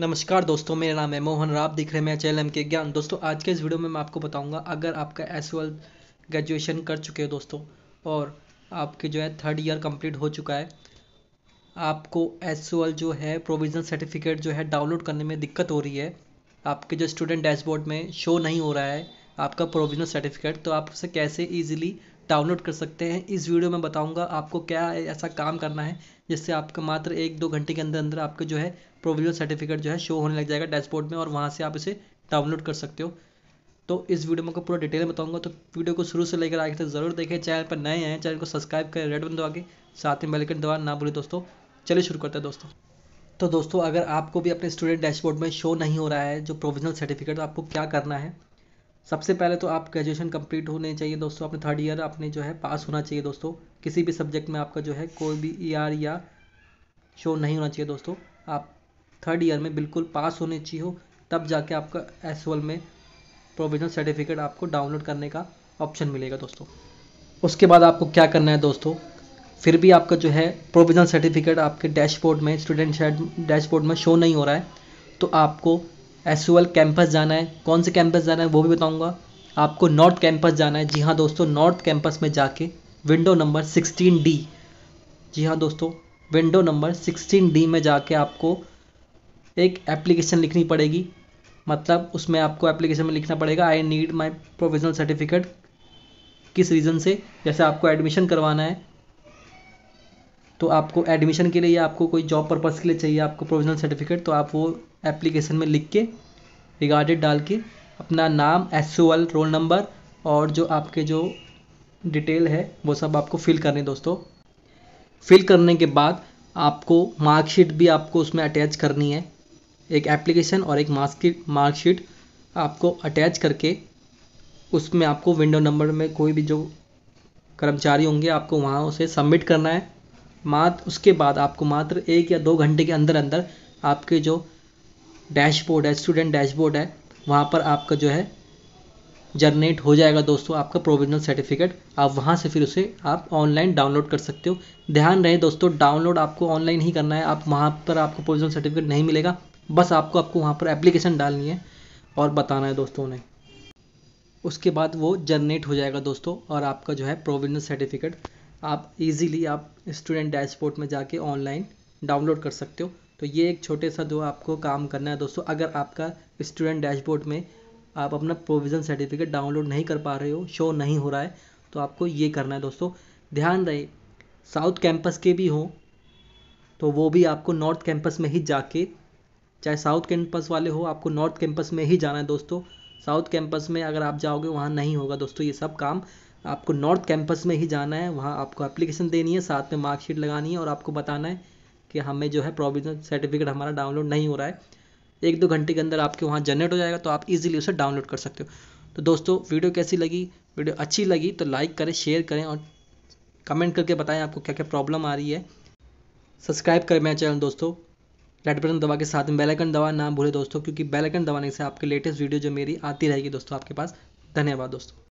नमस्कार दोस्तों मेरा नाम है मोहन राव दिख रहे मैं मेरा चैनल एम के ज्ञान दोस्तों आज के इस वीडियो में मैं आपको बताऊंगा अगर आपका एस ग्रेजुएशन कर चुके हो दोस्तों और आपके जो है थर्ड ईयर कंप्लीट हो चुका है आपको एस जो है प्रोविजनल सर्टिफिकेट जो है डाउनलोड करने में दिक्कत हो रही है आपके जो स्टूडेंट डैशबोर्ड में शो नहीं हो रहा है आपका प्रोविजनल सर्टिफिकेट तो आप उसे कैसे ईजिली डाउनलोड कर सकते हैं इस वीडियो में बताऊंगा आपको क्या ऐसा काम करना है जिससे आपका मात्र एक दो घंटे के अंदर अंदर आपका जो है प्रोविजनल सर्टिफिकेट जो है शो होने लग जाएगा डैशबोर्ड में और वहाँ से आप इसे डाउनलोड कर सकते हो तो इस वीडियो में को पूरा डिटेल बताऊंगा तो वीडियो को शुरू से लेकर आगे तक जरूर देखें चैनल पर नए हैं चैनल को सब्सक्राइब करें रेड बन दबा के साथ में बेलकन दबा ना भूलें दोस्तों चलिए शुरू करते हैं दोस्तों तो दोस्तों अगर आपको भी अपने स्टूडेंट डैशबोर्ड में शो नहीं हो रहा है जो प्रोविजनल सर्टिफिकेट तो आपको क्या करना है सबसे पहले तो आप ग्रेजुएशन कंप्लीट होने चाहिए दोस्तों अपने थर्ड ईयर आपने जो है पास होना चाहिए दोस्तों किसी भी सब्जेक्ट में आपका जो है कोई भी ई e आर या शो नहीं होना चाहिए दोस्तों आप थर्ड ईयर में बिल्कुल पास होने चाहिए हो तब जाके आपका एस में प्रोविजनल सर्टिफिकेट आपको डाउनलोड करने का ऑप्शन मिलेगा दोस्तों उसके बाद आपको क्या करना है दोस्तों फिर भी आपका जो है प्रोविजनल सर्टिफिकेट आपके डैशबोर्ड में स्टूडेंट डैशबोर्ड में शो नहीं हो रहा है तो आपको एस कैंपस जाना है कौन से कैंपस जाना है वो भी बताऊँगा आपको नॉर्थ कैंपस जाना है जी हाँ दोस्तों नॉर्थ कैंपस में जाके विंडो नंबर सिक्सटीन डी जी हाँ दोस्तों विंडो नंबर सिक्सटीन डी में जाके आपको एक एप्लीकेशन लिखनी पड़ेगी मतलब उसमें आपको एप्लीकेशन में लिखना पड़ेगा I need my provisional certificate किस रीज़न से जैसे आपको एडमिशन करवाना है तो आपको एडमिशन के लिए या आपको कोई जॉब पर्पज़ के लिए चाहिए आपको प्रोविजनल सर्टिफिकेट तो आप वो एप्लीकेशन में लिख के रिगार्डेड डाल के अपना नाम एस रोल नंबर और जो आपके जो डिटेल है वो सब आपको फिल करनी दोस्तों फिल करने के बाद आपको मार्कशीट भी आपको उसमें अटैच करनी है एक एप्लीकेशन और एक मार्कशीट मार्कशीट आपको अटैच करके उसमें आपको विंडो नंबर में कोई भी जो कर्मचारी होंगे आपको वहाँ उसे सबमिट करना है मात्र उसके बाद आपको मात्र एक या दो घंटे के अंदर अंदर आपके जो डैशबोर्ड है स्टूडेंट डैशबोर्ड है वहाँ पर आपका जो है जनरेट हो जाएगा दोस्तों आपका प्रोविजनल सर्टिफिकेट आप वहाँ से फिर उसे आप ऑनलाइन डाउनलोड कर सकते हो ध्यान रहे दोस्तों डाउनलोड आपको ऑनलाइन ही करना है आप वहाँ पर आपको प्रोविजनल सर्टिफिकेट नहीं मिलेगा बस आपको आपको वहाँ पर एप्लीकेशन डालनी है और बताना है दोस्तों उन्हें उसके बाद वो जनरेट हो जाएगा दोस्तों और आपका जो है प्रोविजनल सर्टिफिकेट आप इजीली आप स्टूडेंट डैशबोर्ड में जाके ऑनलाइन डाउनलोड कर सकते हो तो ये एक छोटे सा जो आपको काम करना है दोस्तों अगर आपका स्टूडेंट डैशबोर्ड में आप अपना प्रोविज़न सर्टिफिकेट डाउनलोड नहीं कर पा रहे हो शो नहीं हो रहा है तो आपको ये करना है दोस्तों ध्यान रहे साउथ कैंपस के भी हों तो वो भी आपको नॉर्थ कैंपस में ही जाके चाहे साउथ कैंपस वाले हो आपको नॉर्थ कैंपस में ही जाना है दोस्तों साउथ कैंपस में अगर आप जाओगे वहाँ नहीं होगा दोस्तों ये सब काम आपको नॉर्थ कैंपस में ही जाना है वहाँ आपको एप्लीकेशन देनी है साथ में मार्कशीट लगानी है और आपको बताना है कि हमें जो है प्रोविजनल सर्टिफिकेट हमारा डाउनलोड नहीं हो रहा है एक दो घंटे के अंदर आपके वहाँ जनरेट हो जाएगा तो आप इजीली उसे डाउनलोड कर सकते हो तो दोस्तों वीडियो कैसी लगी वीडियो अच्छी लगी तो लाइक करें शेयर करें और कमेंट करके बताएं आपको क्या क्या प्रॉब्लम आ रही है सब्सक्राइब करें मेरा चैनल दोस्तों रेड बटन दबा के साथ में बेलाइकन दवा ना भूलें दोस्तों क्योंकि बेलाइकन दबाने से आपके लेटेस्ट वीडियो जो मेरी आती रहेगी दोस्तों आपके पास धन्यवाद दोस्तों